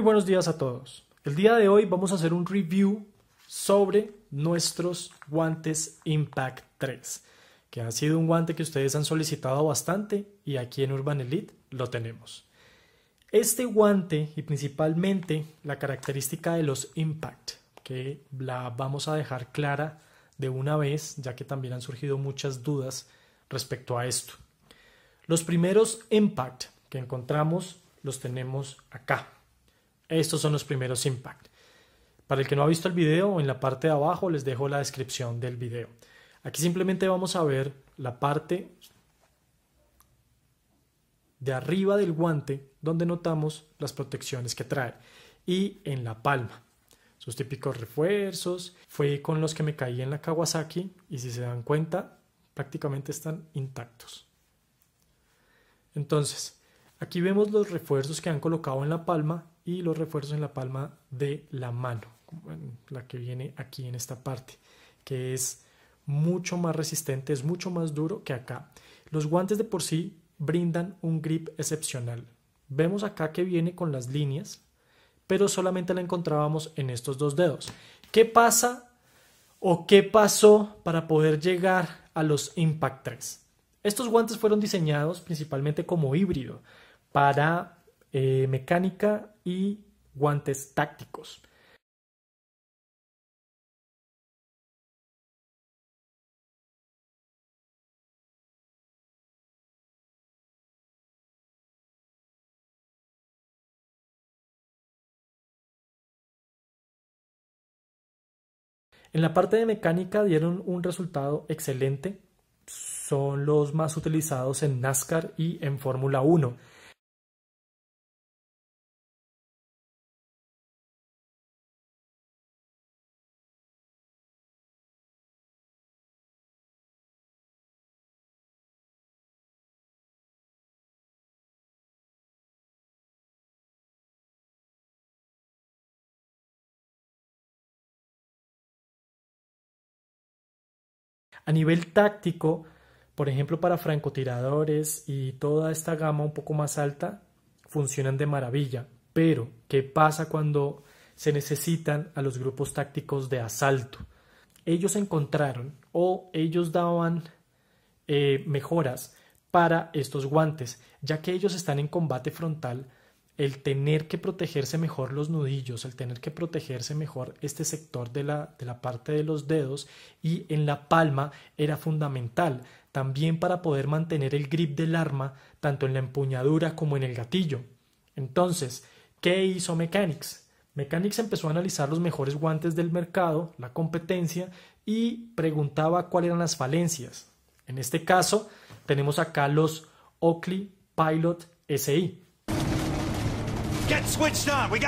buenos días a todos. El día de hoy vamos a hacer un review sobre nuestros guantes Impact 3, que ha sido un guante que ustedes han solicitado bastante y aquí en Urban Elite lo tenemos. Este guante y principalmente la característica de los Impact, que la vamos a dejar clara de una vez, ya que también han surgido muchas dudas respecto a esto. Los primeros Impact que encontramos los tenemos acá estos son los primeros impact. Para el que no ha visto el video, en la parte de abajo les dejo la descripción del video. Aquí simplemente vamos a ver la parte de arriba del guante donde notamos las protecciones que trae y en la palma. Sus típicos refuerzos, fue con los que me caí en la Kawasaki y si se dan cuenta prácticamente están intactos. Entonces, aquí vemos los refuerzos que han colocado en la palma y los refuerzos en la palma de la mano, la que viene aquí en esta parte, que es mucho más resistente, es mucho más duro que acá. Los guantes de por sí brindan un grip excepcional. Vemos acá que viene con las líneas, pero solamente la encontrábamos en estos dos dedos. ¿Qué pasa o qué pasó para poder llegar a los Impact 3? Estos guantes fueron diseñados principalmente como híbrido para eh, mecánica y guantes tácticos. En la parte de mecánica dieron un resultado excelente. Son los más utilizados en NASCAR y en Fórmula 1. A nivel táctico, por ejemplo, para francotiradores y toda esta gama un poco más alta, funcionan de maravilla. Pero, ¿qué pasa cuando se necesitan a los grupos tácticos de asalto? Ellos encontraron o ellos daban eh, mejoras para estos guantes, ya que ellos están en combate frontal el tener que protegerse mejor los nudillos, el tener que protegerse mejor este sector de la, parte de los dedos y en la palma era fundamental, también para poder mantener el grip del arma tanto en la empuñadura como en el gatillo. Entonces, ¿qué hizo Mechanics? Mechanics empezó a analizar los mejores guantes del mercado, la competencia, y preguntaba cuáles eran las falencias. En este caso, tenemos acá los Oakley Pilot SI. Get switched on. We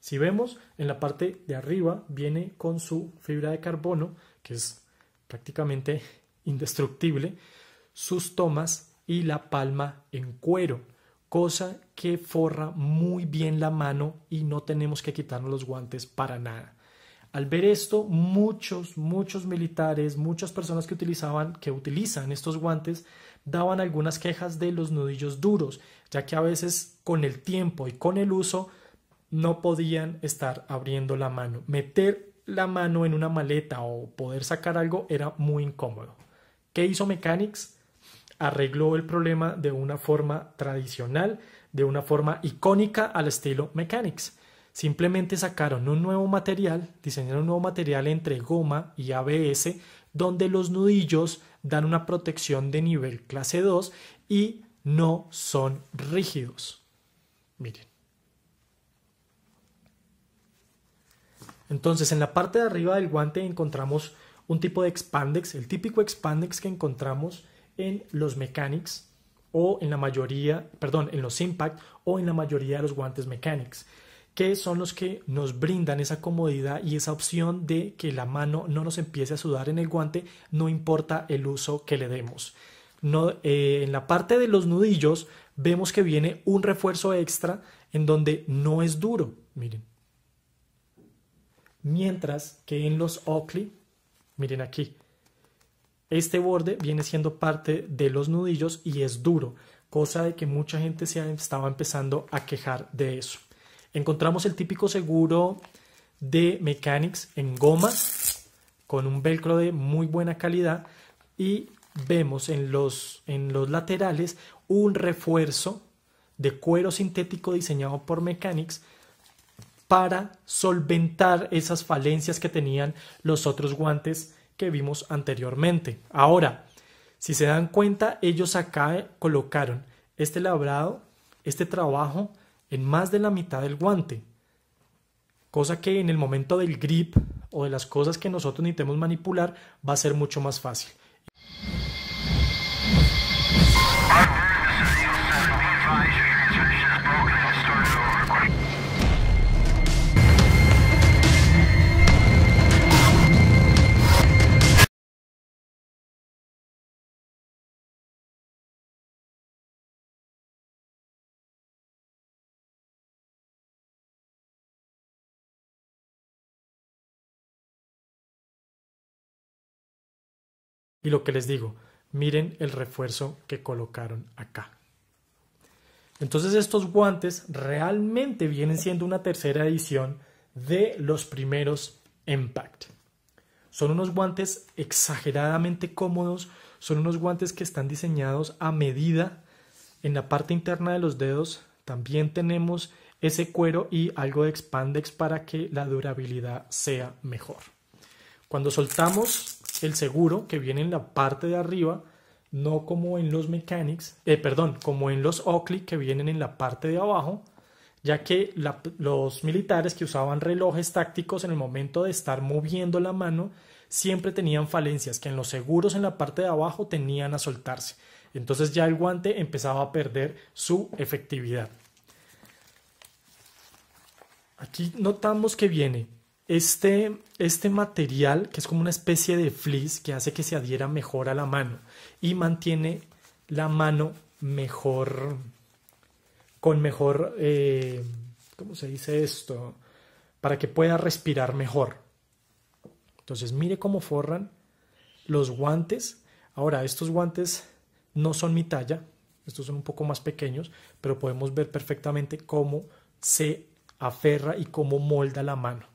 Si vemos, en la parte de arriba viene con su fibra de carbono, que es prácticamente indestructible, sus tomas y la palma en cuero, cosa que forra muy bien la mano y no tenemos que quitarnos los guantes para nada. Al ver esto, muchos, muchos militares, muchas personas que utilizaban, que utilizan estos guantes, daban algunas quejas de los nudillos duros, ya que a veces con el tiempo y con el uso no podían estar abriendo la mano. Meter la mano en una maleta o poder sacar algo era muy incómodo. ¿Qué hizo Mechanics? Arregló el problema de una forma tradicional, de una forma icónica al estilo Mechanics. Simplemente sacaron un nuevo material, diseñaron un nuevo material entre goma y ABS, donde los nudillos dan una protección de nivel clase 2 y no son rígidos. Miren. Entonces, en la parte de arriba del guante encontramos un tipo de expandex, el típico expandex que encontramos en los mechanics o en la mayoría, perdón, en los impact o en la mayoría de los guantes mechanics que son los que nos brindan esa comodidad y esa opción de que la mano no nos empiece a sudar en el guante, no importa el uso que le demos. Eh, en la parte de los nudillos vemos que viene un refuerzo extra en donde no es duro, miren. Mientras que en los Oakley, miren aquí, este borde viene siendo parte de los nudillos y es duro, cosa de que mucha gente se estaba empezando a quejar de eso. Encontramos el típico seguro de Mechanics en goma con un velcro de muy buena calidad y vemos en los, en los laterales un refuerzo de cuero sintético diseñado por Mechanics para solventar esas falencias que tenían los otros guantes que vimos anteriormente. Ahora, si se dan cuenta, ellos acá colocaron este labrado, este trabajo en más de la mitad del guante. Cosa que en el momento del grip o de las cosas que nosotros necesitemos manipular va a ser mucho más fácil. Y lo que les digo, miren el refuerzo que colocaron acá. Entonces estos guantes realmente vienen siendo una tercera edición de los primeros Impact. Son unos guantes exageradamente cómodos, son unos guantes que están diseñados a medida. En la parte interna de los dedos también tenemos ese cuero y algo de expandex para que la durabilidad sea mejor. Cuando soltamos el seguro que viene en la parte de arriba, no como en los mechanics, eh, perdón, como en los Oakley que vienen en la parte de abajo, ya que los militares que usaban relojes tácticos en el momento de estar moviendo la mano siempre tenían falencias que en los seguros en la parte de abajo tenían a soltarse. Entonces ya el guante empezaba a perder su efectividad. Aquí notamos que viene este, este, material, que es como una especie de fleece, que hace que se adhiera mejor a la mano y mantiene la mano mejor, con mejor, eh, ¿cómo se dice esto? Para que pueda respirar mejor. Entonces, mire cómo forran los guantes. Ahora, estos guantes no son mi talla, estos son un poco más pequeños, pero podemos ver perfectamente cómo se aferra y cómo molda la mano.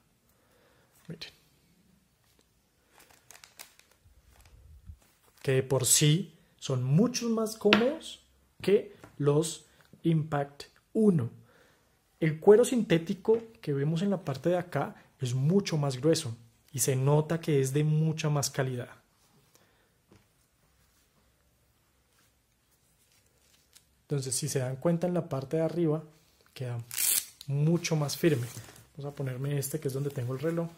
Que de por sí son mucho más cómodos que los Impact 1. El cuero sintético que vemos en la parte de acá es mucho más grueso y se nota que es de mucha más calidad. Entonces, si se dan cuenta en la parte de arriba, queda mucho más firme. Vamos a ponerme este que es donde tengo el reloj.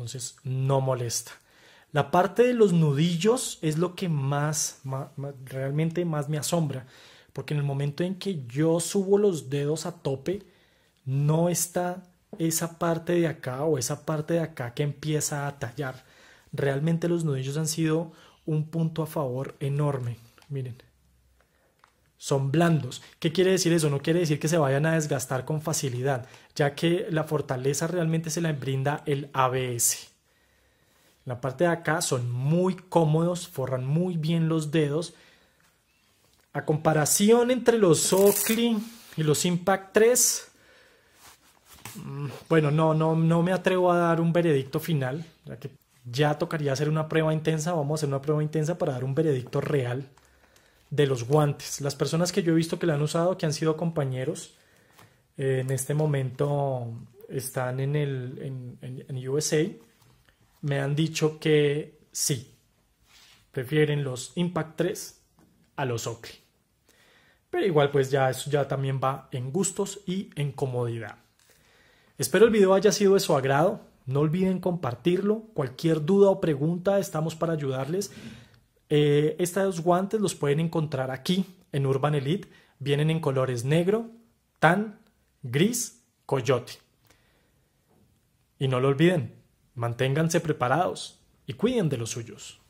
entonces no molesta. La parte de los nudillos es lo que más, realmente más me asombra, porque en el momento en que yo subo los dedos a tope, no está esa parte de acá o esa parte de acá que empieza a tallar. Realmente los nudillos han sido un punto a favor enorme. Miren son blandos. ¿Qué quiere decir eso? No quiere decir que se vayan a desgastar con facilidad, ya que la fortaleza realmente se la brinda el ABS. la parte de acá son muy cómodos, forran muy bien los dedos. A comparación entre los Oakley y los Impact 3, mm, bueno, no, no, no me atrevo a dar un veredicto final, ya que ya tocaría hacer una prueba intensa, vamos a hacer una prueba intensa para dar un veredicto real de los guantes. Las personas que yo he visto que la han usado, que han sido compañeros, eh, en este momento están en, el, en, en USA, me han dicho que sí, prefieren los Impact 3 a los Oakley. Pero igual pues ya eso ya también va en gustos y en comodidad. Espero el video haya sido de su agrado. No olviden compartirlo. Cualquier duda o pregunta estamos para ayudarles. Eh, estos guantes los pueden encontrar aquí en Urban Elite. Vienen en colores negro, tan, gris, coyote. Y no lo olviden, manténganse preparados y cuiden de los suyos.